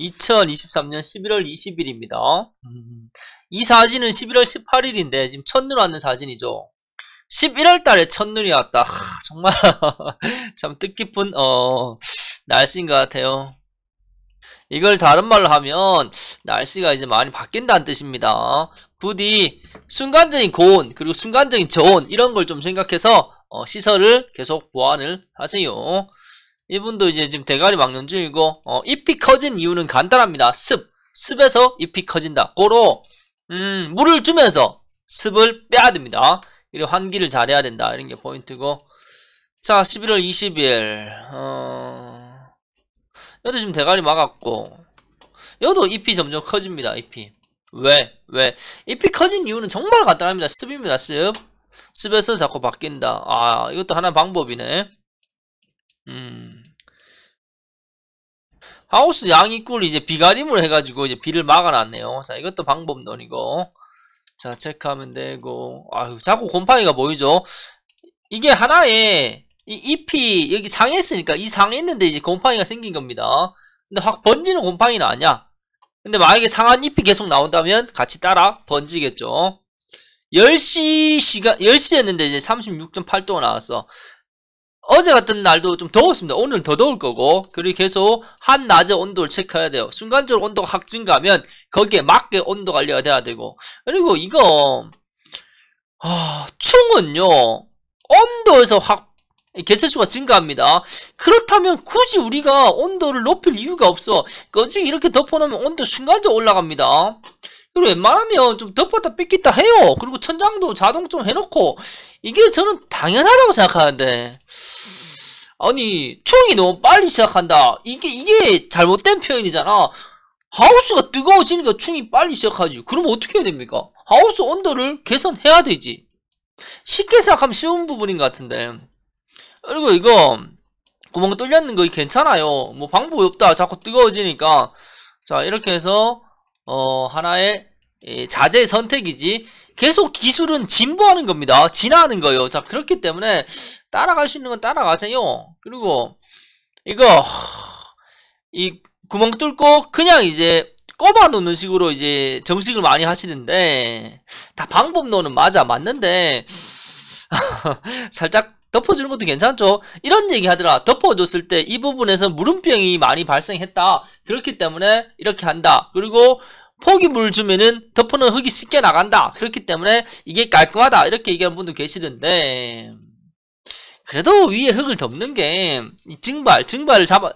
2023년 11월 20일입니다. 이 사진은 11월 18일인데 지금 첫눈 왔는 사진이죠. 11월 달에 첫눈이 왔다. 하, 정말 참 뜻깊은 어, 날씨인 것 같아요. 이걸 다른 말로 하면 날씨가 이제 많이 바뀐다는 뜻입니다. 부디 순간적인 고온 그리고 순간적인 저온 이런 걸 좀 생각해서 어, 시설을 계속 보완을 하세요. 이분도 이제 지금 대가리 막는 중이고 어, 잎이 커진 이유는 간단합니다. 습, 습에서 잎이 커진다. 고로 음, 물을 주면서 습을 빼야 됩니다. 이래 환기를 잘해야 된다. 이런 게 포인트고 자 11월 20일 어... 얘도 지금 대가리 막았고 여도 잎이 점점 커집니다. 잎이 왜? 왜? 잎이 커진 이유는 정말 간단합니다. 습입니다. 습 습에서 자꾸 바뀐다. 아 이것도 하나 방법이네. 음. 하우스 양이꿀 이제 비가림을 해가지고 이제 비를 막아놨네요. 자, 이것도 방법론이고. 자, 체크하면 되고. 아유, 자꾸 곰팡이가 보이죠? 이게 하나의 이 잎이 여기 상했으니까 이 상했는데 이제 곰팡이가 생긴 겁니다. 근데 확 번지는 곰팡이는 아니야. 근데 만약에 상한 잎이 계속 나온다면 같이 따라 번지겠죠. 10시 시간, 10시였는데 이제 36.8도가 나왔어. 어제 같은 날도 좀 더웠습니다. 오늘 더 더울 거고 그리고 계속 한낮의 온도를 체크해야 돼요. 순간적으로 온도가 확 증가하면 거기에 맞게 온도 관리가 돼야 되고 그리고 이거 아, 충은요 온도에서 확 개체수가 증가합니다. 그렇다면 굳이 우리가 온도를 높일 이유가 없어. 거지 이렇게 덮어놓으면 온도 순간적으로 올라갑니다. 그리고 웬만하면 좀 덮었다 뺏겠다 해요. 그리고 천장도 자동 좀 해놓고 이게 저는 당연하다고 생각하는데 아니 총이 너무 빨리 시작한다. 이게 이게 잘못된 표현이잖아. 하우스가 뜨거워지니까 충이 빨리 시작하지. 그럼 어떻게 해야 됩니까? 하우스 온도를 개선해야 되지. 쉽게 생각하면 쉬운 부분인 것 같은데. 그리고 이거 구멍 뚫렸는 거 괜찮아요. 뭐 방법이 없다. 자꾸 뜨거워지니까. 자 이렇게 해서 어, 하나의 자제 선택이지 계속 기술은 진보하는 겁니다. 진화하는 거예요. 자 그렇기 때문에 따라갈 수 있는 건 따라가세요. 그리고 이거 이 구멍 뚫고 그냥 이제 꼽아 놓는 식으로 이제 정식을 많이 하시는데 다 방법론은 맞아 맞는데 살짝 덮어주는 것도 괜찮죠. 이런 얘기 하더라. 덮어줬을 때 이 부분에서 물음병이 많이 발생했다. 그렇기 때문에 이렇게 한다. 그리고 포기물 주면은 덮어놓은 흙이 쉽게 나간다. 그렇기 때문에 이게 깔끔하다. 이렇게 얘기하는 분도 계시던데. 그래도 위에 흙을 덮는 게 증발, 증발을 잡아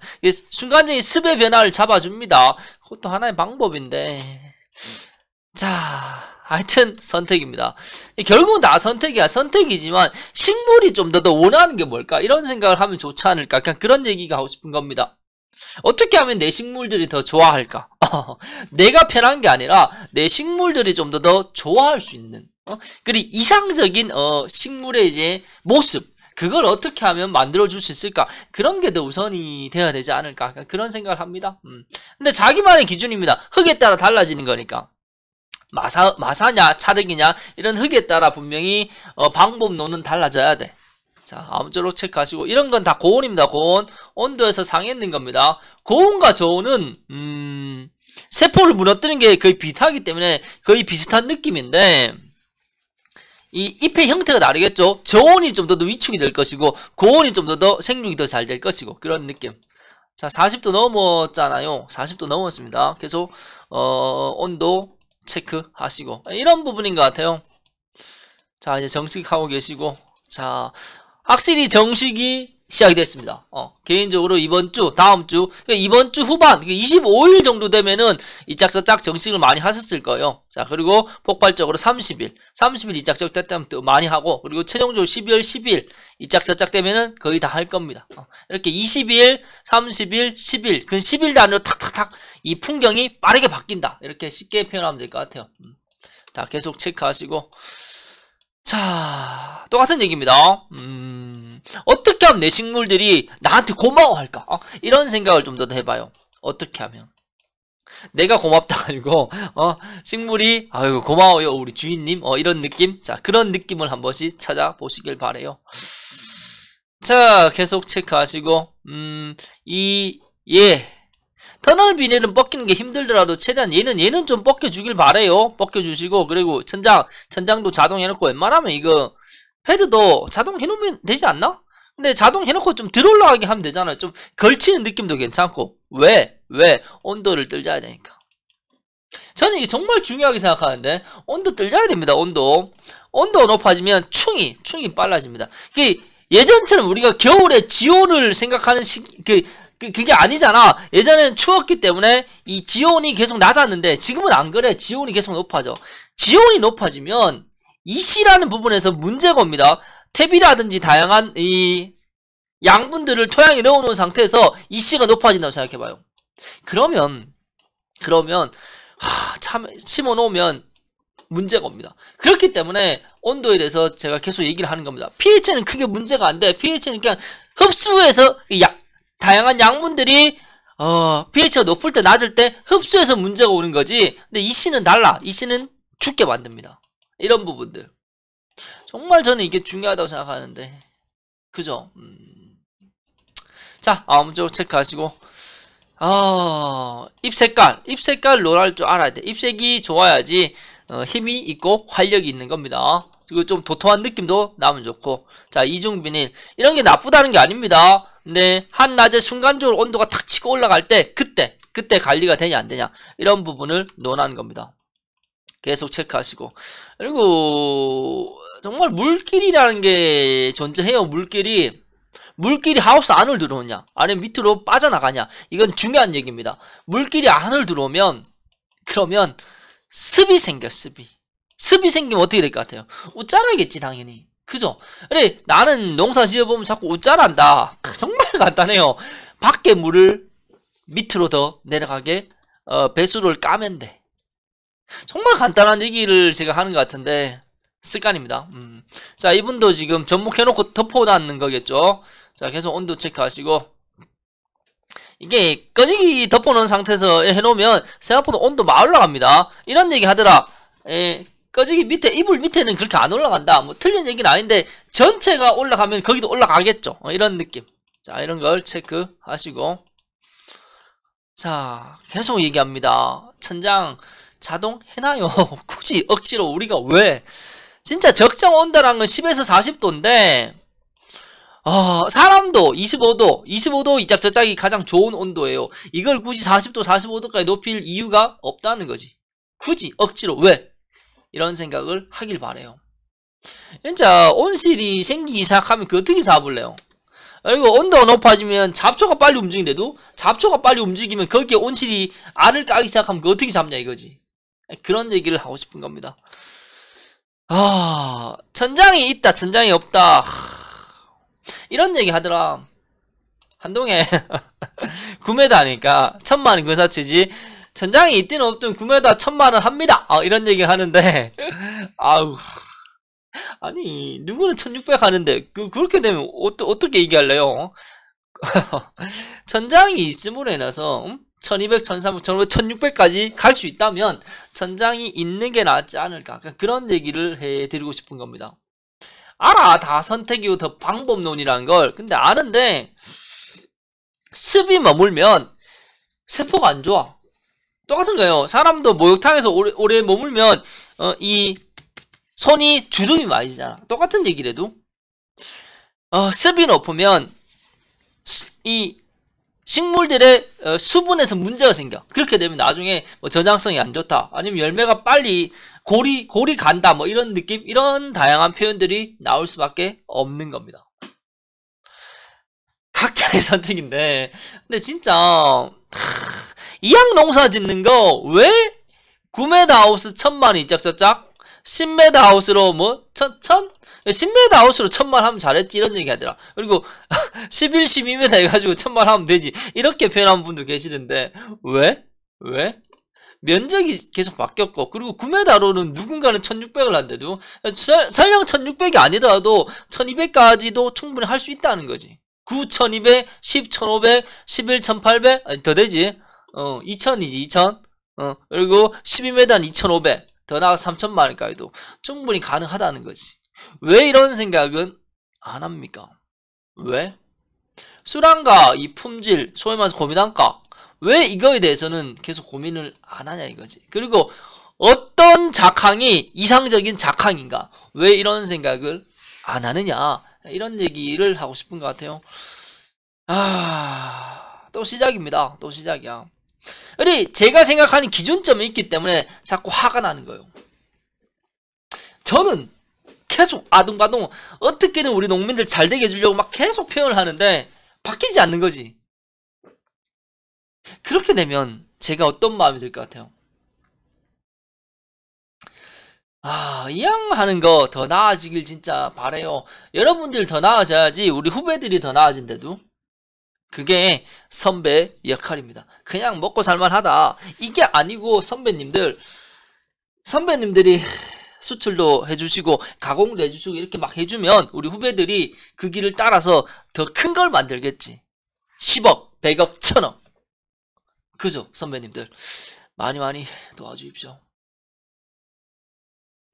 순간적인 습의 변화를 잡아줍니다. 그것도 하나의 방법인데. 자. 하여튼 선택입니다. 결국은 다 선택이야. 선택이지만 식물이 좀 더 더 원하는 게 뭘까? 이런 생각을 하면 좋지 않을까? 약간 그런 얘기가 하고 싶은 겁니다. 어떻게 하면 내 식물들이 더 좋아할까? 내가 편한 게 아니라 내 식물들이 좀 더 더 좋아할 수 있는 어? 그리고 이상적인 어, 식물의 이제 모습 그걸 어떻게 하면 만들어줄 수 있을까? 그런 게 더 우선이 돼야 되지 않을까? 그런 생각을 합니다. 음. 근데 자기만의 기준입니다. 흙에 따라 달라지는 거니까. 마사, 마사냐 차득이냐 이런 흙에 따라 분명히 어, 방법론은 달라져야 돼. 자 아무쪼록 체크하시고 이런 건 다 고온입니다. 고온 온도에서 상했는 겁니다. 고온과 저온은 음, 세포를 무너뜨는게 거의 비슷하기 때문에 거의 비슷한 느낌인데 이 잎의 형태가 다르겠죠. 저온이 좀 더 위축이 될 것이고 고온이 좀 더 생육이 더 잘 될 것이고 그런 느낌. 자 40도 넘었잖아요. 40도 넘었습니다. 계속 어, 온도 체크하시고 이런 부분인 것 같아요 자 이제 정식하고 계시고 자 확실히 정식이 시작이 됐습니다. 어, 개인적으로 이번 주, 다음 주, 그러니까 이번 주 후반, 25일 그러니까 정도 되면은 이짝저짝 정식을 많이 하셨을 거예요. 자, 그리고 폭발적으로 30일, 30일 이짝저짝 때면 또 많이 하고, 그리고 최종적으로 12월 10일 이짝저짝 되면은 거의 다 할 겁니다. 어, 이렇게 20일, 30일, 10일, 근 10일 단위로 탁탁탁 이 풍경이 빠르게 바뀐다. 이렇게 쉽게 표현하면 될 것 같아요. 음. 다 계속 체크하시고, 자, 똑같은 얘기입니다. 음, 어떻게 하면 내 식물들이 나한테 고마워할까? 어? 이런 생각을 좀 더 해봐요. 어떻게 하면? 내가 고맙다 아니고 어 식물이 아유 고마워요 우리 주인님 어 이런 느낌 자 그런 느낌을 한 번씩 찾아보시길 바래요 자 계속 체크하시고 음이예 터널 비닐은 벗기는 게 힘들더라도 최대한 얘는 얘는 좀 벗겨주길 바래요 벗겨주시고 그리고 천장 천장도 자동 해놓고 웬만하면 이거 패드도 자동 해놓으면 되지 않나? 근데 자동 해놓고 좀 들어올라가게 하면 되잖아요 좀 걸치는 느낌도 괜찮고 왜? 왜? 온도를 뜰려야 되니까 저는 이게 정말 중요하게 생각하는데 온도 뜰려야 됩니다 온도 온도가 높아지면 충이 충이 빨라집니다 그 예전처럼 우리가 겨울에 지온을 생각하는 시, 그 그, 그게 아니잖아. 예전에는 추웠기 때문에 이 지온이 계속 낮았는데 지금은 안 그래. 지온이 계속 높아져. 지온이 높아지면 이씨라는 부분에서 문제가 옵니다. 탭이라든지 다양한 이 양분들을 토양에 넣어놓은 상태에서 이씨가 높아진다고 생각해봐요. 그러면 그러면 하, 참 심어놓으면 문제가 옵니다. 그렇기 때문에 온도에 대해서 제가 계속 얘기를 하는 겁니다. pH는 크게 문제가 안 돼. pH는 그냥 흡수해서 약 다양한 양분들이 어, pH가 높을 때 낮을 때 흡수해서 문제가 오는 거지 근데 이 씨는 달라 이 씨는 죽게 만듭니다 이런 부분들 정말 저는 이게 중요하다고 생각하는데 그죠? 음. 자 아무쪼록 체크하시고 어, 아, 입색깔 입색깔 롤랄줄 알아야 돼 입색이 좋아야지 어, 힘이 있고 활력이 있는 겁니다 그리고 좀 도톰한 느낌도 나면 좋고 자 이중 비닐 이런 게 나쁘다는 게 아닙니다 네, 한낮에 순간적으로 온도가 탁 치고 올라갈 때 그때 그때 관리가 되냐 안 되냐 이런 부분을 논하는 겁니다. 계속 체크하시고 그리고 정말 물길이라는 게 존재해요. 물길이 물길이 하우스 안을 들어오냐 아니면 밑으로 빠져나가냐 이건 중요한 얘기입니다. 물길이 안을 들어오면 그러면 습이 생겨 습이 습이 생기면 어떻게 될 것 같아요? 웃자라겠지 당연히 그죠? 그래 나는 농사 지어보면 자꾸 웃자란다. 정말 간단해요. 밖에 물을 밑으로 더 내려가게 어, 배수를 까면 돼. 정말 간단한 얘기를 제가 하는 것 같은데 습관입니다. 음. 자 이분도 지금 접목해놓고 덮어놨는 거겠죠. 자 계속 온도 체크하시고 이게 꺼지기 덮어놓은 상태에서 해놓으면 생각보다 온도 막 올라갑니다. 이런 얘기 하더라. 에, 예, 꺼지기 밑에 이불 밑에는 그렇게 안 올라간다 뭐 틀린 얘기는 아닌데 전체가 올라가면 거기도 올라가겠죠 어, 이런 느낌 자 이런 걸 체크하시고 자 계속 얘기합니다 천장 자동 해놔요 굳이 억지로 우리가 왜 진짜 적정 온다란 건 10에서 40도인데 어, 사람도 25도, 25도 이짝 저짝이 가장 좋은 온도예요. 이걸 굳이 40도, 45도까지 높일 이유가 없다는 거지. 굳이 억지로 왜? 이런 생각을 하길 바래요. 진짜 온실이 생기기 시작하면 그 어떻게 잡을래요? 그리고 온도가 높아지면 잡초가 빨리 움직인데도 잡초가 빨리 움직이면 거기에 온실이 알을 까기 시작하면 그 어떻게 잡냐 이거지. 그런 얘기를 하고 싶은 겁니다. 아, 천장이 있다, 천장이 없다. 이런 얘기 하더라. 한동에 구매다니까 천만은그사체지 전장이 있든 없든 구매다 천만원 합니다 아 이런 얘기 하는데 아우 아니 누구는 1600 하는데 그, 그렇게 되면 어, 어떻게 얘기할래요 전장이 있음으로 해놔서 1200, 1300, 1500, 1600까지 갈 수 있다면 전장이 있는 게 낫지 않을까 그런 얘기를 해드리고 싶은 겁니다 알아 다 선택이고 더방법론이라는걸 근데 아는데 습이 머물면 세포가 안 좋아 똑같은 거예요. 사람도 목욕탕에서 오래, 오래 머물면 어, 이 손이 주름이 많이잖아. 똑같은 얘기래도 어, 습이 높으면 수, 이 식물들의 어, 수분에서 문제가 생겨. 그렇게 되면 나중에 뭐 저장성이 안 좋다. 아니면 열매가 빨리 고리 고리 간다. 뭐 이런 느낌 이런 다양한 표현들이 나올 수밖에 없는 겁니다. 각자의 선택인데 근데 진짜 하, 이양 농사 짓는 거왜 9m 하우스 천만이 짝짝짝 10m 하우스로 뭐 천, 천? 10m 하우스로 천만 하면 잘했지 이런 얘기 하더라 그리고 11, 12m 해가지고 천만 하면 되지 이렇게 표현하 분도 계시는데 왜? 왜? 면적이 계속 바뀌었고 그리고 구매다로는 누군가는 1600을 한대도 설령 1600이 아니더라도 1200까지도 충분히 할 수 있다는 거지 9200, 10500, 11800 더 되지 어, 2000이지, 2000. 어, 그리고 12m는 2500. 더 나아가 3000마일까지도 충분히 가능하다는 거지. 왜 이런 생각은 안 합니까? 왜? 수량과 이 품질, 소위 말해서 고민한가. 왜 이거에 대해서는 계속 고민을 안 하냐 이거지. 그리고 어떤 작황이 이상적인 작황인가. 왜 이런 생각을 안 하느냐. 이런 얘기를 하고 싶은 것 같아요. 아, 또 시작입니다. 또 시작이야. 우리 제가 생각하는 기준점이 있기 때문에 자꾸 화가 나는 거예요. 저는 계속 아둥바둥 어떻게든 우리 농민들 잘 되게 해주려고 막 계속 표현을 하는데 바뀌지 않는 거지. 그렇게 되면 제가 어떤 마음이 들 것 같아요? 아, 이왕 하는 거 더 나아지길 진짜 바래요. 여러분들 더 나아져야지 우리 후배들이 더 나아진대도. 그게 선배 역할입니다. 그냥 먹고 살만하다. 이게 아니고 선배님들 선배님들이 수출도 해주시고 가공도 해주시고 이렇게 막 해주면 우리 후배들이 그 길을 따라서 더 큰 걸 만들겠지. 10억, 100억, 1000억. 그죠 선배님들 많이 많이 도와주십시오.